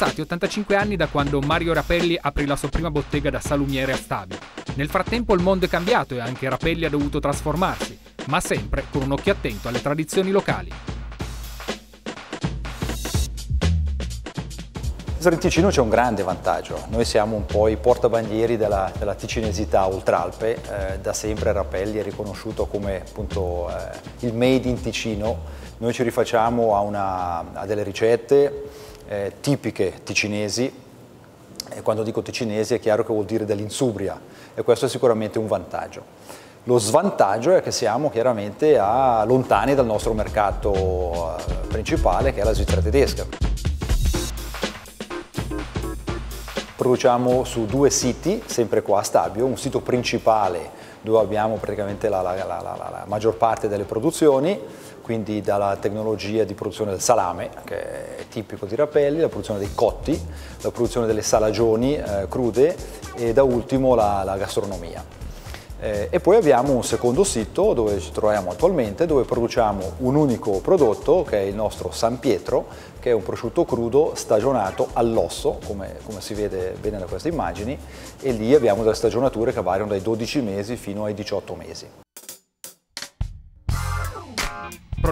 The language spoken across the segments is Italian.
passati 85 anni da quando Mario Rapelli aprì la sua prima bottega da salumiere a Stabio. Nel frattempo il mondo è cambiato e anche Rapelli ha dovuto trasformarsi, ma sempre con un occhio attento alle tradizioni locali. Per il Ticino c'è un grande vantaggio, noi siamo un po' i portabandieri della, della ticinesità oltralpe, eh, da sempre Rapelli è riconosciuto come appunto eh, il made in Ticino, noi ci rifacciamo a, una, a delle ricette, eh, tipiche ticinesi, e quando dico ticinesi è chiaro che vuol dire dell'Insubria e questo è sicuramente un vantaggio. Lo svantaggio è che siamo chiaramente a, lontani dal nostro mercato eh, principale che è la Svizzera tedesca. Produciamo su due siti, sempre qua a Stabio, un sito principale dove abbiamo praticamente la, la, la, la maggior parte delle produzioni quindi dalla tecnologia di produzione del salame, che è tipico di Rapelli, la produzione dei cotti, la produzione delle salagioni eh, crude e da ultimo la, la gastronomia. Eh, e poi abbiamo un secondo sito dove ci troviamo attualmente, dove produciamo un unico prodotto che è il nostro San Pietro, che è un prosciutto crudo stagionato all'osso, come, come si vede bene da queste immagini, e lì abbiamo delle stagionature che variano dai 12 mesi fino ai 18 mesi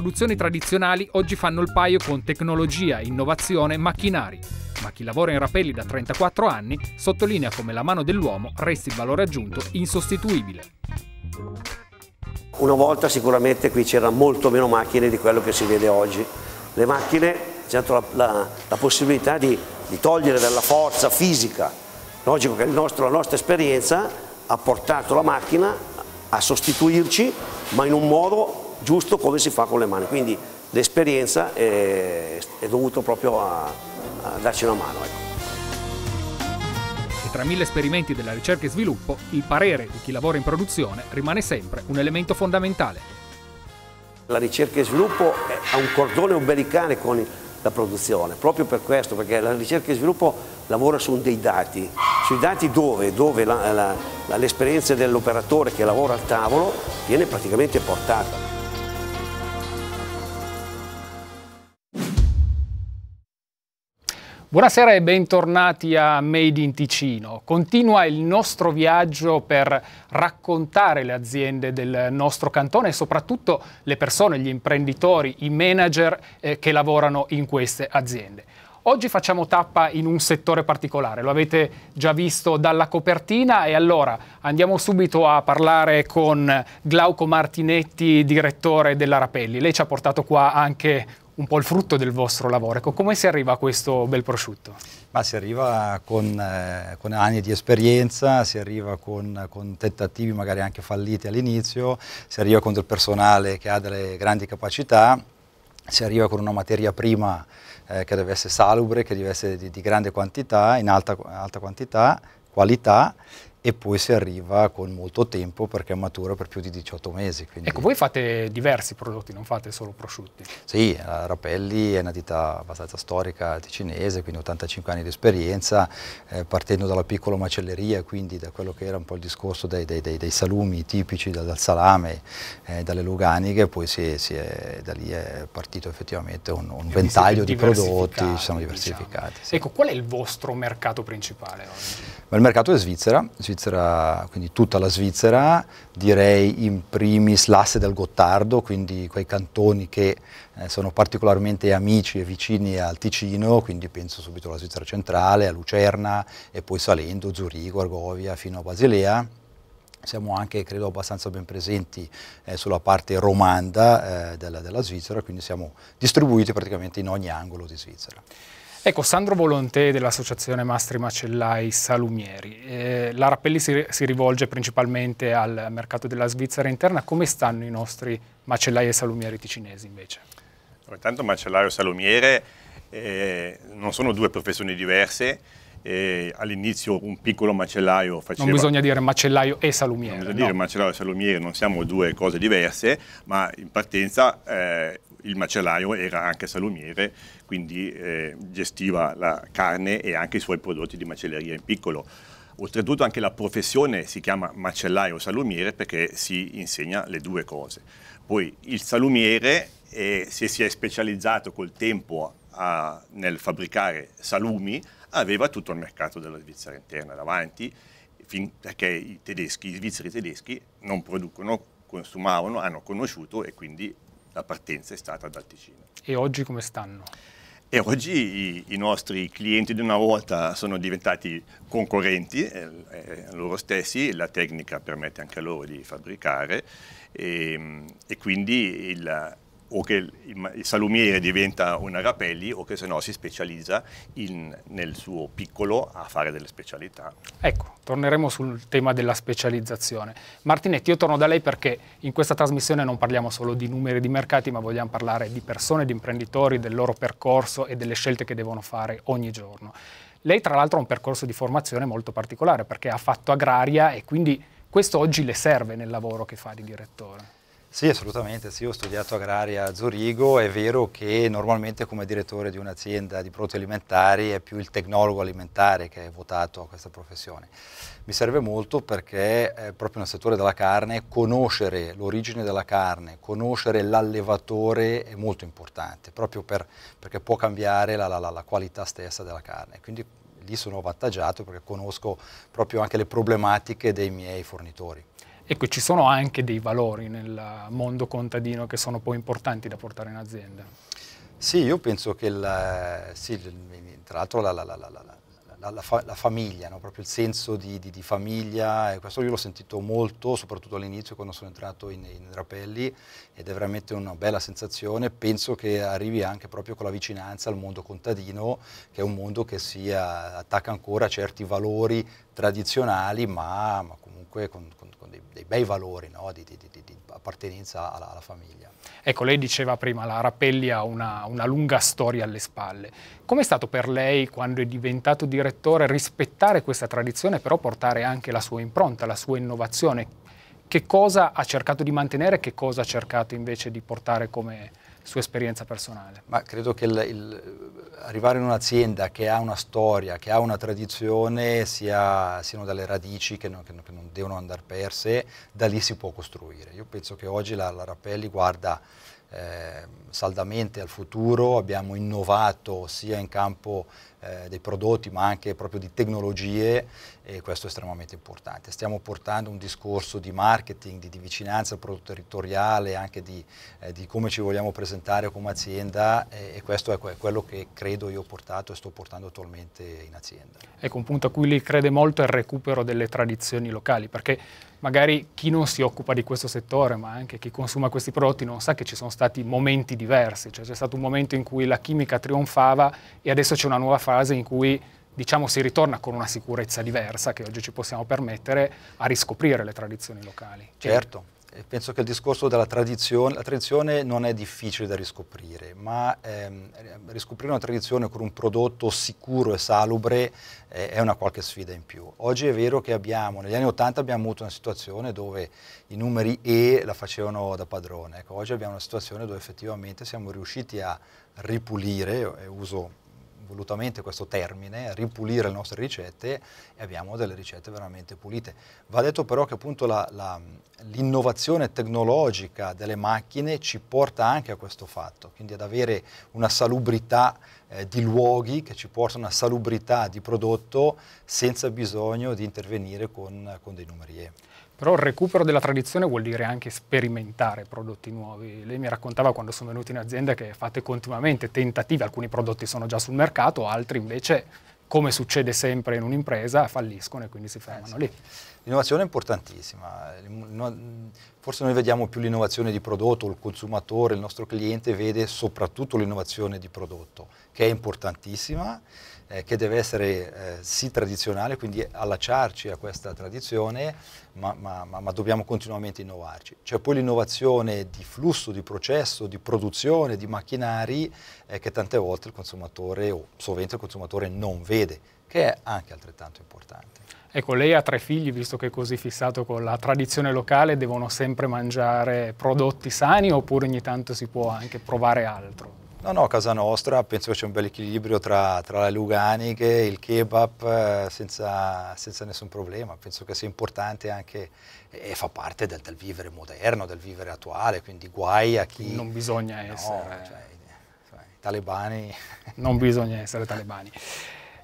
produzioni tradizionali oggi fanno il paio con tecnologia, innovazione, e macchinari. Ma chi lavora in Rapelli da 34 anni sottolinea come la mano dell'uomo resti il valore aggiunto insostituibile. Una volta sicuramente qui c'erano molto meno macchine di quello che si vede oggi. Le macchine ci hanno la, la, la, possibilità di, di, togliere della forza fisica. Logico che nostro, la nostra esperienza ha portato la macchina a sostituirci, ma in un modo giusto come si fa con le mani, quindi l'esperienza è, è dovuta proprio a, a, darci una mano. Ecco. E tra mille esperimenti della ricerca e sviluppo, il parere di chi lavora in produzione rimane sempre un elemento fondamentale. La ricerca e sviluppo ha un cordone ombelicale con la produzione, proprio per questo, perché la ricerca e sviluppo lavora su dei dati, sui dati dove, dove l'esperienza dell'operatore che lavora al tavolo viene praticamente portata. Buonasera e bentornati a Made in Ticino. Continua il nostro viaggio per raccontare le aziende del nostro cantone e soprattutto le persone, gli imprenditori, i manager eh, che lavorano in queste aziende. Oggi facciamo tappa in un settore particolare, lo avete già visto dalla copertina e allora andiamo subito a parlare con Glauco Martinetti, direttore della Rapelli. Lei ci ha portato qua anche un po' il frutto del vostro lavoro. Ecco, come si arriva a questo bel prosciutto? Ma si arriva con, eh, con anni di esperienza, si arriva con, con tentativi magari anche falliti all'inizio, si arriva con del personale che ha delle grandi capacità, si arriva con una materia prima eh, che deve essere salubre, che deve essere di, di grande quantità, in alta, alta quantità, qualità e poi si arriva con molto tempo perché matura per più di 18 mesi. Quindi... Ecco, voi fate diversi prodotti, non fate solo prosciutti. Sì, la Rapelli è una ditta abbastanza storica ticinese, quindi 85 anni di esperienza, eh, partendo dalla piccola macelleria, quindi da quello che era un po' il discorso dei, dei, dei, dei salumi tipici, dal, dal salame, eh, dalle luganiche, poi si è, si è, da lì è partito effettivamente un, un ventaglio di prodotti, ci sono diversificati. Diciamo. Sì. Ecco, qual è il vostro mercato principale oggi? Ma il mercato è Svizzera Svizzera, quindi tutta la Svizzera, direi in primis l'asse del Gottardo, quindi quei cantoni che eh, sono particolarmente amici e vicini al Ticino, quindi penso subito alla Svizzera centrale, a Lucerna e poi salendo Zurigo, Argovia fino a Basilea. Siamo anche, credo, abbastanza ben presenti eh, sulla parte romanda eh, della, della Svizzera, quindi siamo distribuiti praticamente in ogni angolo di Svizzera. Ecco, Sandro Volontè dell'Associazione Mastri Macellai Salumieri. Eh, la Rappelli si, si, rivolge principalmente al mercato della Svizzera interna. Come stanno i nostri macellai e salumieri ticinesi invece? Intanto macellaio e salumiere eh, non sono due professioni diverse. Eh, all'inizio un piccolo macellaio faceva... Non bisogna dire macellaio e salumiere. Non bisogna no. dire macellaio e salumiere, non siamo due cose diverse, ma in partenza eh, il macellaio era anche salumiere quindi eh, gestiva la carne e anche i suoi prodotti di macelleria in piccolo. Oltretutto anche la professione si chiama macellaio o salumiere perché si insegna le due cose. Poi il salumiere, eh, se si è specializzato col tempo a, nel fabbricare salumi, aveva tutto il mercato della Svizzera interna davanti, perché i tedeschi, i svizzeri tedeschi non producono, consumavano, hanno conosciuto e quindi la partenza è stata dal Ticino. E oggi come stanno? E oggi i, i, nostri clienti di una volta sono diventati concorrenti eh, eh, loro stessi, la tecnica permette anche a loro di fabbricare e, ehm, e quindi il, o che il, salumiere diventa una rapelli o che se no si specializza in, nel suo piccolo a fare delle specialità. Ecco, torneremo sul tema della specializzazione. Martinetti, io torno da lei perché in questa trasmissione non parliamo solo di numeri di mercati, ma vogliamo parlare di persone, di imprenditori, del loro percorso e delle scelte che devono fare ogni giorno. Lei tra l'altro ha un percorso di formazione molto particolare perché ha fatto agraria e quindi questo oggi le serve nel lavoro che fa di direttore. Sì, assolutamente, sì, ho studiato agraria a Zurigo, è vero che normalmente come direttore di un'azienda di prodotti alimentari è più il tecnologo alimentare che è votato a questa professione. Mi serve molto perché eh, proprio nel settore della carne conoscere l'origine della carne, conoscere l'allevatore è molto importante, proprio per, perché può cambiare la, la, la qualità stessa della carne. Quindi lì sono avvantaggiato perché conosco proprio anche le problematiche dei miei fornitori. Ecco, ci sono anche dei valori nel mondo contadino che sono poi importanti da portare in azienda. Sì, io penso che, la, sì, tra l'altro, la, la, la, fa, la, famiglia, no? proprio il senso di, di, di famiglia, questo io l'ho sentito molto, soprattutto all'inizio quando sono entrato in, in Rapelli ed è veramente una bella sensazione, penso che arrivi anche proprio con la vicinanza al mondo contadino, che è un mondo che si attacca ancora a certi valori tradizionali, ma, ma comunque con, con sono dei, dei bei valori no? di, di, di, di, appartenenza alla, alla, famiglia. Ecco, lei diceva prima, la Rappelli ha una, una lunga storia alle spalle. Com'è stato per lei, quando è diventato direttore, rispettare questa tradizione però portare anche la sua impronta, la sua innovazione? Che cosa ha cercato di mantenere e che cosa ha cercato invece di portare come, sua esperienza personale. Ma credo che il, il, arrivare in un'azienda che ha una storia, che ha una tradizione, sia, siano dalle radici che non, che non, devono andare perse, da lì si può costruire. Io penso che oggi la, la Rappelli guarda eh, saldamente al futuro, abbiamo innovato sia in campo eh, dei prodotti ma anche proprio di tecnologie e questo è estremamente importante. Stiamo portando un discorso di marketing, di, di vicinanza al prodotto territoriale, anche di, eh, di, come ci vogliamo presentare come azienda e, questo è quello che credo io ho portato e sto portando attualmente in azienda. Ecco, un punto a cui lei crede molto è il recupero delle tradizioni locali, perché magari chi non si occupa di questo settore, ma anche chi consuma questi prodotti, non sa che ci sono stati momenti diversi, cioè c'è stato un momento in cui la chimica trionfava e adesso c'è una nuova fase in cui diciamo si ritorna con una sicurezza diversa che oggi ci possiamo permettere a riscoprire le tradizioni locali. Cioè, certo. Eh, penso che il discorso della tradizione, la tradizione non è difficile da riscoprire, ma ehm, eh, riscoprire una tradizione con un prodotto sicuro e salubre eh, è una qualche sfida in più. Oggi è vero che abbiamo, negli anni 80 abbiamo avuto una situazione dove i numeri E la facevano da padrone, ecco, oggi abbiamo una situazione dove effettivamente siamo riusciti a ripulire, uso volutamente questo termine, ripulire le nostre ricette e abbiamo delle ricette veramente pulite. Va detto però che appunto l'innovazione tecnologica delle macchine ci porta anche a questo fatto, quindi ad avere una salubrità eh, di luoghi che ci porta una salubrità di prodotto senza bisogno di intervenire con, con dei numeri. Però il recupero della tradizione vuol dire anche sperimentare prodotti nuovi. Lei mi raccontava quando sono venuto in azienda che fate continuamente tentativi, alcuni prodotti sono già sul mercato, altri invece, come succede sempre in un'impresa, falliscono e quindi si eh fermano eh, lì. L'innovazione è importantissima, forse noi vediamo più l'innovazione di prodotto, il consumatore, il nostro cliente vede soprattutto l'innovazione di prodotto, che è importantissima eh, che deve essere eh, sì tradizionale, quindi allacciarci a questa tradizione, ma, ma, ma dobbiamo continuamente innovarci. C'è poi l'innovazione di flusso, di processo, di produzione, di macchinari eh, che tante volte il consumatore o sovente il consumatore non vede, che è anche altrettanto importante. Ecco, lei ha tre figli, visto che è così fissato con la tradizione locale, devono sempre mangiare prodotti sani oppure ogni tanto si può anche provare altro? No, no, a casa nostra, penso che c'è un bel equilibrio tra, tra le luganiche, il kebab, eh, senza, senza, nessun problema. Penso che sia importante anche e fa parte del, del vivere moderno, del vivere attuale, quindi guai a chi... Non bisogna no, essere... Cioè, cioè. cioè, i talebani... Non bisogna essere talebani.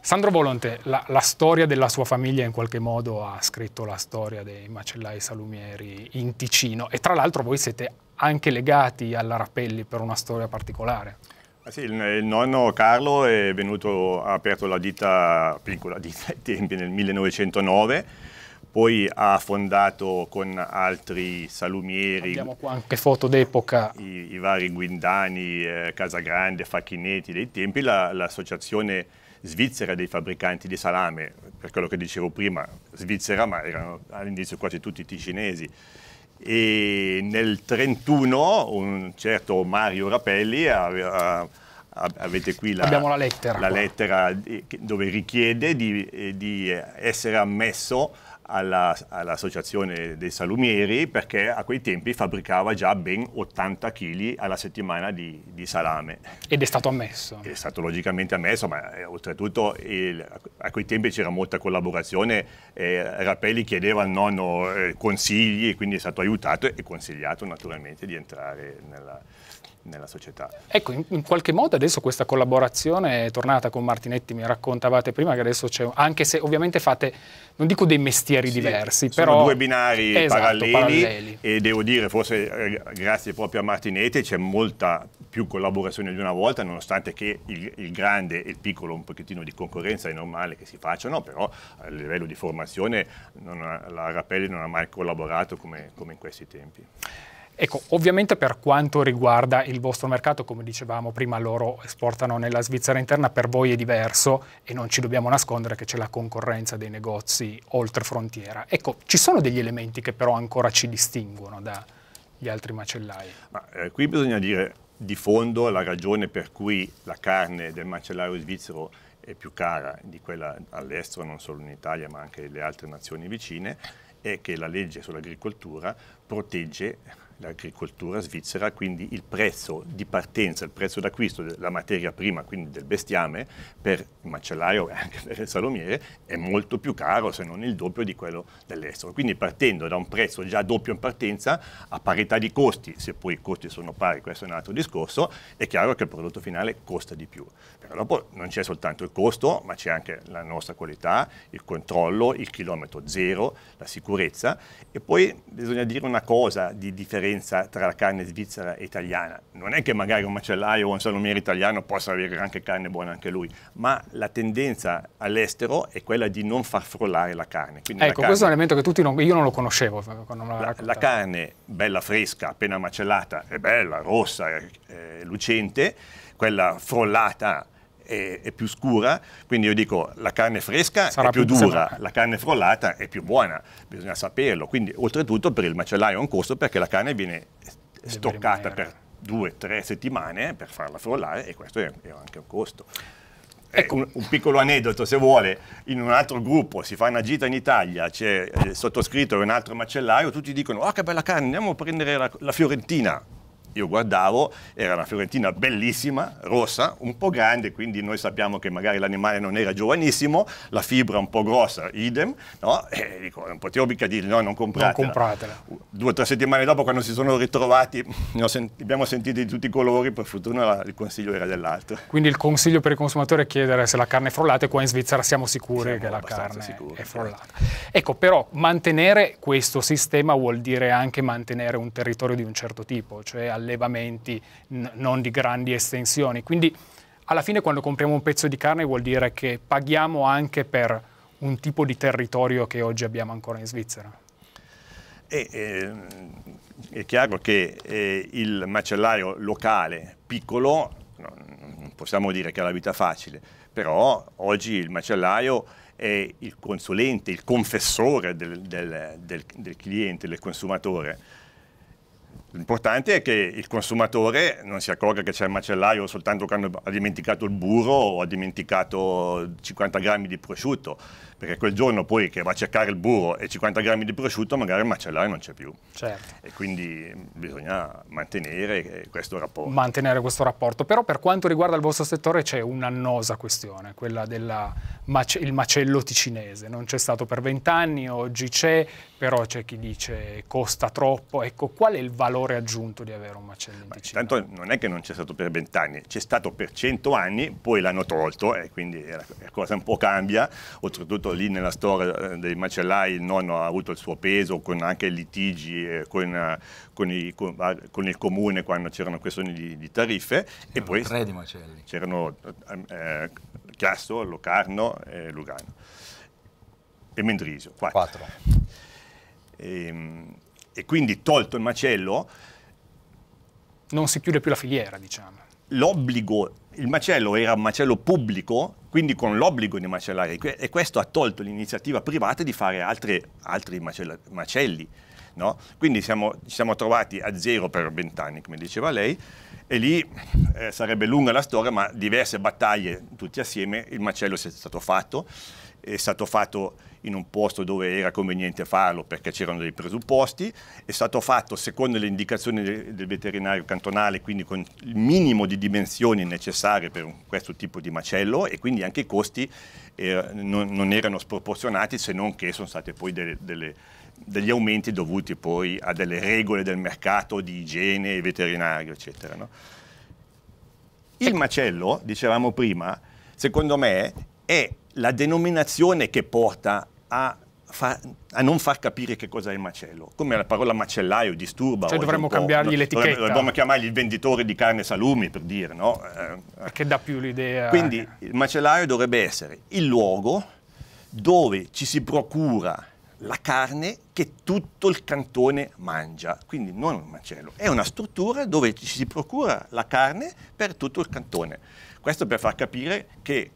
Sandro Volonte, la, la, storia della sua famiglia in qualche modo ha scritto la storia dei macellai salumieri in Ticino e tra l'altro voi siete anche legati alla Rapelli per una storia particolare. Ah, sì, il, nonno Carlo è venuto, ha aperto la ditta, piccola ditta ai tempi, nel 1909, poi ha fondato con altri salumieri... Abbiamo qua anche foto d'epoca. I, I, vari Guindani, eh, Casagrande, Facchinetti dei tempi, l'associazione la, svizzera dei fabbricanti di salame, per quello che dicevo prima, svizzera, ma erano all'inizio quasi tutti ticinesi e nel 31 un certo Mario Rapelli aveva avete qui la, la, lettera, la lettera, dove richiede di, eh, di, essere ammesso alla, all'Associazione dei Salumieri perché a quei tempi fabbricava già ben 80 kg alla settimana di, di, salame. Ed è stato ammesso? È stato logicamente ammesso, ma eh, oltretutto il, a quei tempi c'era molta collaborazione, eh, Rappelli chiedeva al nonno eh, consigli e quindi è stato aiutato e consigliato naturalmente di entrare nella, nella società. Ecco, in, in, qualche modo adesso questa collaborazione è tornata con Martinetti, mi raccontavate prima che adesso c'è, anche se ovviamente fate, non dico dei mestieri sì, diversi, sono però... due binari esatto, paralleli, paralleli, e devo dire, forse eh, grazie proprio a Martinetti c'è molta più collaborazione di una volta, nonostante che il, il grande e il piccolo un pochettino di concorrenza è normale che si facciano, però a livello di formazione ha, la Rappelli non ha mai collaborato come, come in questi tempi. Ecco, ovviamente per quanto riguarda il vostro mercato, come dicevamo prima, loro esportano nella Svizzera interna, per voi è diverso e non ci dobbiamo nascondere che c'è la concorrenza dei negozi oltre frontiera. Ecco, ci sono degli elementi che però ancora ci distinguono dagli altri macellai? Ma, eh, qui bisogna dire di fondo la ragione per cui la carne del macellaio svizzero è più cara di quella all'estero, non solo in Italia ma anche nelle altre nazioni vicine, è che la legge sull'agricoltura protegge l'agricoltura svizzera, quindi il prezzo di partenza, il prezzo d'acquisto della materia prima, quindi del bestiame, per il macellaio e anche per il salumiere, è molto più caro, se non il doppio di quello dell'estero. Quindi partendo da un prezzo già doppio in partenza, a parità di costi, se poi i costi sono pari, questo è un altro discorso, è chiaro che il prodotto finale costa di più. Però dopo non c'è soltanto il costo, ma c'è anche la nostra qualità, il controllo, il chilometro zero, la sicurezza. E poi bisogna dire una cosa di differenza differenza tra la carne svizzera e italiana. Non è che magari un macellaio o un salumiere italiano possa avere anche carne buona anche lui, ma la tendenza all'estero è quella di non far frollare la carne. Quindi ecco, la carne, questo è un elemento che tutti non, io non lo conoscevo. Eh, non la, la, carne bella fresca, appena macellata, è bella, rossa, è, è lucente, quella frollata è, è, più scura, quindi io dico la carne fresca Sarà è più, più dura, sarà. la carne frollata è più buona, bisogna saperlo. Quindi oltretutto per il macellaio è un costo perché la carne viene stoccata per due o tre settimane per farla frollare e questo è, è anche un costo. Ecco. Eh, un, un, piccolo aneddoto, se vuole, in un altro gruppo si fa una gita in Italia, c'è eh, il sottoscritto e un altro macellaio, tutti dicono, ah oh, che bella carne, andiamo a prendere la, la Fiorentina io guardavo, era una fiorentina bellissima, rossa, un po' grande, quindi noi sappiamo che magari l'animale non era giovanissimo, la fibra un po' grossa, idem, no? E dico, non potevo mica dire, no, non compratela. Non compratela. Due o tre settimane dopo, quando si sono ritrovati, sent abbiamo sentito di tutti i colori, per fortuna il consiglio era dell'altro. Quindi il consiglio per il consumatore è chiedere se la carne è frollata e qua in Svizzera siamo sicuri siamo che la carne sicuri, è eh. frollata. Certo. Ecco, però mantenere questo sistema vuol dire anche mantenere un territorio di un certo tipo, cioè allevamenti non di grandi estensioni. Quindi alla fine quando compriamo un pezzo di carne vuol dire che paghiamo anche per un tipo di territorio che oggi abbiamo ancora in Svizzera. E, eh, è chiaro che eh, il macellaio locale piccolo, non possiamo dire che ha la vita facile, però oggi il macellaio è il consulente, il confessore del, del, del, del cliente, del consumatore L'importante è che il consumatore non si accorga che c'è il macellaio soltanto quando ha dimenticato il burro o ha dimenticato 50 grammi di prosciutto perché quel giorno poi che va a cercare il burro e 50 grammi di prosciutto magari il macellare non c'è più. Certo. E quindi bisogna mantenere eh, questo rapporto. Mantenere questo rapporto, però per quanto riguarda il vostro settore c'è un'annosa questione, quella del mace macello ticinese, non c'è stato per vent'anni, oggi c'è, però c'è chi dice costa troppo, ecco qual è il valore aggiunto di avere un macello in Ticino? Intanto non è che non c'è stato per vent'anni, c'è stato per cento anni, poi l'hanno tolto e quindi la cosa un po' cambia, oltretutto lì nella storia eh, dei macellai il nonno ha avuto il suo peso con anche litigi con, eh, con, i, con, con il comune quando c'erano questioni di, di tariffe. E poi tre di macelli. C'erano eh, eh, Chiasso, Locarno e Lugano. E Mendrisio, quattro. quattro. E, ehm, e quindi tolto il macello... Non si chiude più la filiera, diciamo. L'obbligo, il macello era un macello pubblico quindi con l'obbligo di macellare e questo ha tolto l'iniziativa privata di fare altri, altri macelli. No? Quindi siamo, ci siamo trovati a zero per vent'anni, come diceva lei, e lì eh, sarebbe lunga la storia, ma diverse battaglie tutti assieme, il macello si è stato fatto è stato fatto in un posto dove era conveniente farlo perché c'erano dei presupposti, è stato fatto secondo le indicazioni del veterinario cantonale, quindi con il minimo di dimensioni necessarie per questo tipo di macello e quindi anche i costi eh, non, non, erano sproporzionati se non che sono stati poi delle, delle, degli aumenti dovuti poi a delle regole del mercato di igiene veterinario, eccetera. No? Il ecco. macello, dicevamo prima, secondo me è la denominazione che porta a, fa, a, non far capire che cos'è il macello, come la parola macellaio disturba. Cioè dovremmo cambiargli l'etichetta. Dovremmo chiamargli il venditore di carne e salumi, per dire, no? Eh, Perché dà più l'idea. Quindi il macellaio dovrebbe essere il luogo dove ci si procura la carne che tutto il cantone mangia, quindi non un macello, è una struttura dove ci si procura la carne per tutto il cantone. Questo per far capire che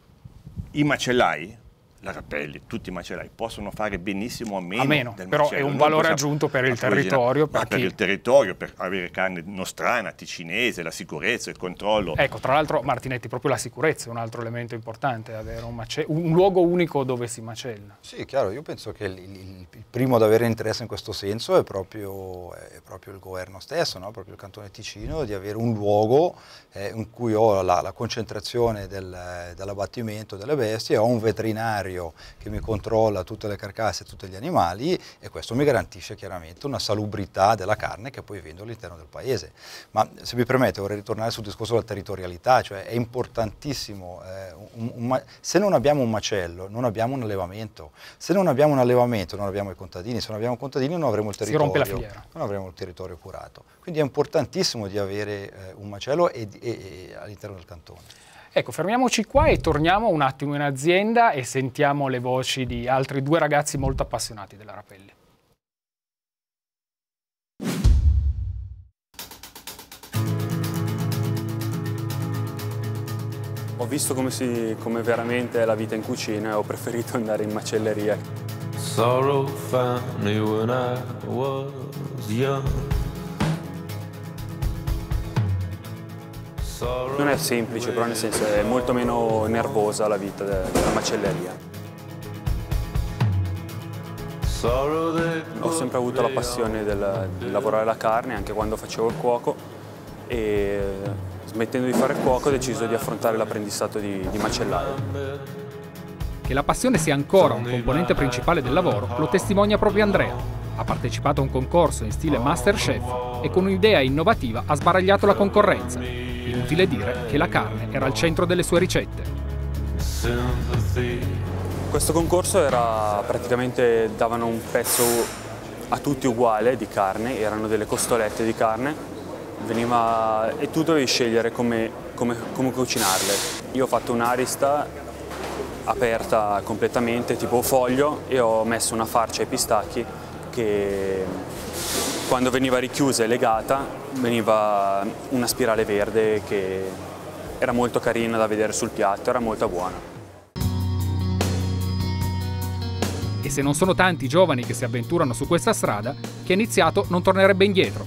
i macellai la Rappelli, tutti i macellai possono fare benissimo a meno, a meno del però macello. è un valore aggiunto per il territorio per, per, il territorio, per avere carne nostrana, ticinese, la sicurezza, il controllo ecco, tra l'altro Martinetti, proprio la sicurezza è un altro elemento importante avere un, un luogo unico dove si macella sì, chiaro, io penso che il, il, il primo ad avere interesse in questo senso è proprio, è proprio il governo stesso no? proprio il Cantone Ticino, di avere un luogo eh, in cui ho la, la concentrazione del, dell'abbattimento delle bestie ho un veterinario veterinario che mi controlla tutte le carcasse, e tutti gli animali e questo mi garantisce chiaramente una salubrità della carne che poi vendo all'interno del paese. Ma se mi permette vorrei ritornare sul discorso della territorialità, cioè è importantissimo, eh, un, un, se non abbiamo un macello non abbiamo un allevamento, se non abbiamo un allevamento non abbiamo i contadini, se non abbiamo contadini non avremo il territorio, non avremo il territorio curato. Quindi è importantissimo di avere eh, un macello all'interno del cantone. Ecco, fermiamoci qua e torniamo un attimo in azienda e sentiamo le voci di altri due ragazzi molto appassionati della Rapelli. Ho visto come, si, come veramente è la vita in cucina e ho preferito andare in macelleria. Sorrow found me when I was young. Non è semplice, però nel senso è molto meno nervosa la vita della macelleria. Ho sempre avuto la passione del, del lavorare la carne, anche quando facevo il cuoco e smettendo di fare il cuoco ho deciso di affrontare l'apprendistato di, di macellaio. Che la passione sia ancora un componente principale del lavoro lo testimonia proprio Andrea. Ha partecipato a un concorso in stile Masterchef e con un'idea innovativa ha sbaragliato la concorrenza. Inutile dire che la carne era al centro delle sue ricette. Questo concorso era praticamente davano un pezzo a tutti uguale di carne, erano delle costolette di carne veniva, e tu dovevi scegliere come, come, come cucinarle. Io ho fatto un'arista aperta completamente, tipo foglio, e ho messo una farcia ai pistacchi che quando veniva richiusa e legata veniva una spirale verde che era molto carina da vedere sul piatto, era molto buona. E se non sono tanti i giovani che si avventurano su questa strada, chi ha iniziato non tornerebbe indietro.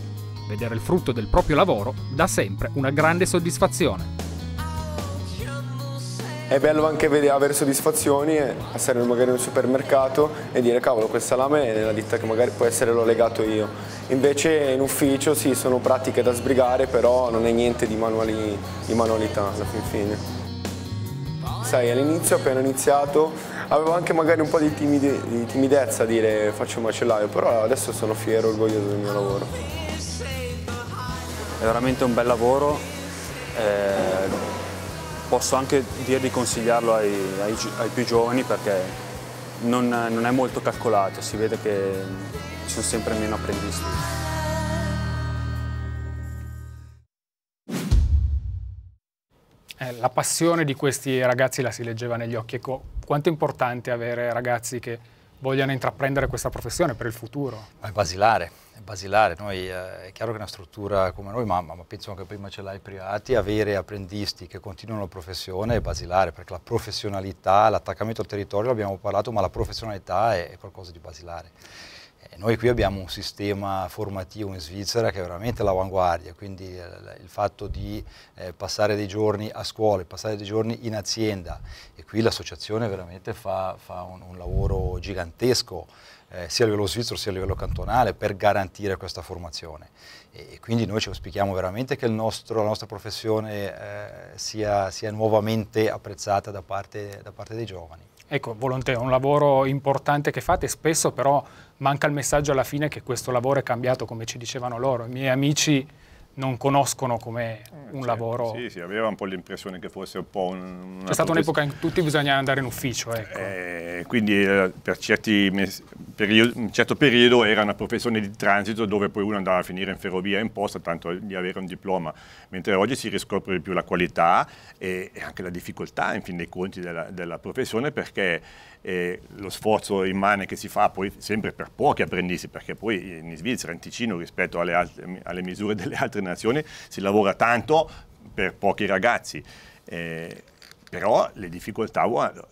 Vedere il frutto del proprio lavoro dà sempre una grande soddisfazione è bello anche vedere, avere soddisfazioni, essere magari in un supermercato e dire cavolo quel salame è nella ditta che magari può essere l'ho legato io. Invece in ufficio sì, sono pratiche da sbrigare, però non è niente di, manuali, di manualità alla fin fine. Sai, all'inizio appena iniziato avevo anche magari un po' di, timide, di timidezza a dire faccio un macellaio, però adesso sono fiero e orgoglioso del mio lavoro. È veramente un bel lavoro. Eh posso anche dire di consigliarlo ai, ai, ai più giovani perché non, non, è molto calcolato, si vede che ci sono sempre meno apprendisti. Eh, la passione di questi ragazzi la si leggeva negli occhi. Ecco, quanto è importante avere ragazzi che vogliano intraprendere questa professione per il futuro. Ma è basilare, è basilare. Noi, eh, è chiaro che una struttura come noi, ma, ma penso anche prima ce l'hai privati, avere apprendisti che continuano la professione è basilare, perché la professionalità, l'attaccamento al territorio, l'abbiamo parlato, ma la professionalità è, è qualcosa di basilare noi qui abbiamo un sistema formativo in Svizzera che è veramente all'avanguardia, quindi eh, il fatto di eh, passare dei giorni a scuola, passare dei giorni in azienda e qui l'associazione veramente fa, fa un, un lavoro gigantesco eh, sia a livello svizzero sia a livello cantonale per garantire questa formazione. E, e quindi noi ci auspichiamo veramente che nostro, la nostra professione eh, sia, sia, nuovamente apprezzata da parte, da parte dei giovani. Ecco, Volontè è un lavoro importante che fate, spesso però manca il messaggio alla fine che questo lavoro è cambiato, come ci dicevano loro. I miei amici non conoscono come eh, un sì, lavoro. Sì, sì, aveva un po' l'impressione che fosse un po' un... C'è stata un'epoca in cui tutti bisognava andare in ufficio, eh, ecco. eh, quindi per, certi periodi, un certo periodo era una professione di transito dove poi uno andava a finire in ferrovia in posta, tanto di avere un diploma, mentre oggi si riscopre più la qualità e, anche la difficoltà, in fin dei conti, della, della professione perché eh, lo sforzo immane che si fa poi sempre per pochi apprendisti, perché poi in Svizzera, in Ticino, rispetto alle, altre, alle misure delle altre nazioni, si lavora tanto per pochi ragazzi. Eh, però le difficoltà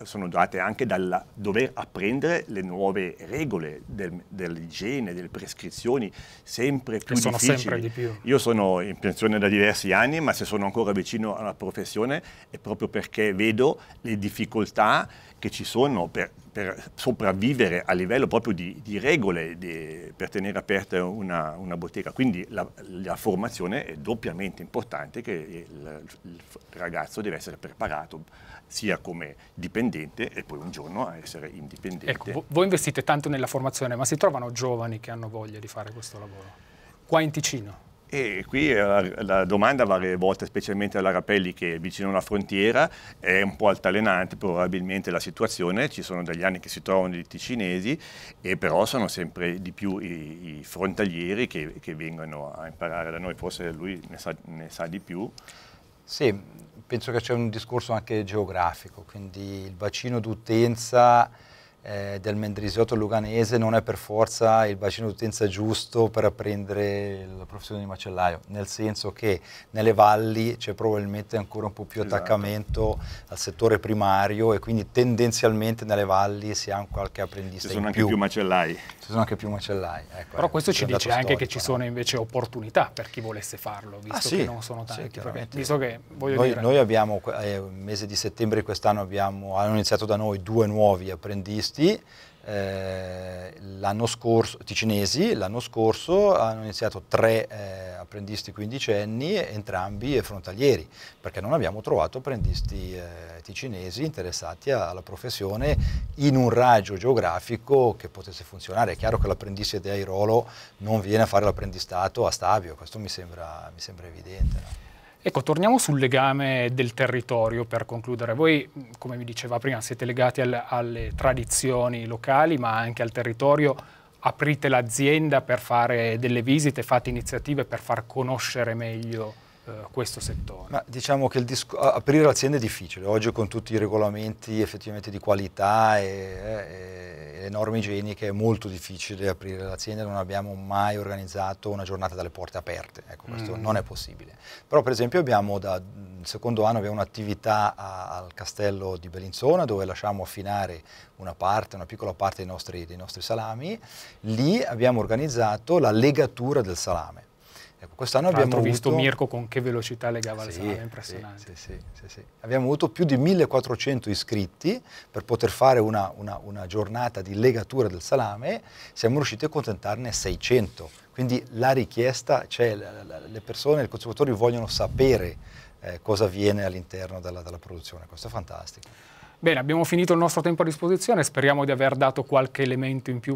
sono date anche dal dover apprendere le nuove regole del, dell'igiene, delle prescrizioni, sempre più sono difficili. Sempre di più. Io sono in pensione da diversi anni, ma se sono ancora vicino alla professione è proprio perché vedo le difficoltà che ci sono per, per sopravvivere a livello proprio di, di regole di, per tenere aperta una, una bottega. Quindi la, la, formazione è doppiamente importante che il, il, ragazzo deve essere preparato sia come dipendente e poi un giorno a essere indipendente. Ecco, voi investite tanto nella formazione, ma si trovano giovani che hanno voglia di fare questo lavoro? Qua in Ticino? E qui la, eh, la, domanda va rivolta specialmente alla Rapelli che è vicino alla frontiera, è un po' altalenante probabilmente la situazione, ci sono degli anni che si trovano dei ticinesi e però sono sempre di più i, i frontalieri che, che, vengono a imparare da noi, forse lui ne sa, ne sa di più. Sì, penso che c'è un discorso anche geografico, quindi il bacino d'utenza eh, del mendrisiotto luganese non è per forza il bacino d'utenza giusto per apprendere la professione di macellaio, nel senso che nelle valli c'è probabilmente ancora un po' più esatto. attaccamento al settore primario e quindi tendenzialmente nelle valli si ha un qualche apprendista. Ci sono anche più. più macellai. Ci sono anche più macellai. Ecco, Però ecco, questo ci dice anche storico, che ci no? sono invece opportunità per chi volesse farlo, visto ah, sì, che non sono tanti. Sì, visto che, voglio noi, dire... noi abbiamo, eh, mese di settembre quest'anno abbiamo, hanno iniziato da noi due nuovi apprendisti questi eh, scorso, ticinesi, l'anno scorso hanno iniziato tre eh, apprendisti quindicenni, entrambi frontalieri, perché non abbiamo trovato apprendisti eh, ticinesi interessati alla professione in un raggio geografico che potesse funzionare. È chiaro che l'apprendista di Airolo non viene a fare l'apprendistato a Stabio, questo mi sembra, mi sembra evidente. No? Ecco, torniamo sul legame del territorio per concludere. Voi, come vi diceva prima, siete legati al, alle tradizioni locali, ma anche al territorio. Aprite l'azienda per fare delle visite, fate iniziative per far conoscere meglio eh, questo settore. Ma diciamo che aprire l'azienda è difficile. Oggi con tutti i regolamenti effettivamente di qualità e, e eh, le norme igieniche è molto difficile aprire l'azienda, non abbiamo mai organizzato una giornata dalle porte aperte, ecco, questo mm. non è possibile. Però per esempio abbiamo da il secondo anno abbiamo un'attività al castello di Bellinzona dove lasciamo affinare una parte, una piccola parte dei nostri, dei nostri salami, lì abbiamo organizzato la legatura del salame Ecco, quest'anno abbiamo avuto... Mirko con che velocità legava sì, le sale, impressionante. Sì, sì, abbiamo avuto più di 1400 iscritti per poter fare una, una, una giornata di legatura del salame, siamo riusciti a contentarne 600. Quindi la richiesta c'è, cioè, le persone, i consumatori vogliono sapere eh, cosa avviene all'interno della, della produzione, questo è fantastico. Bene, abbiamo finito il nostro tempo a disposizione, speriamo di aver dato qualche elemento in più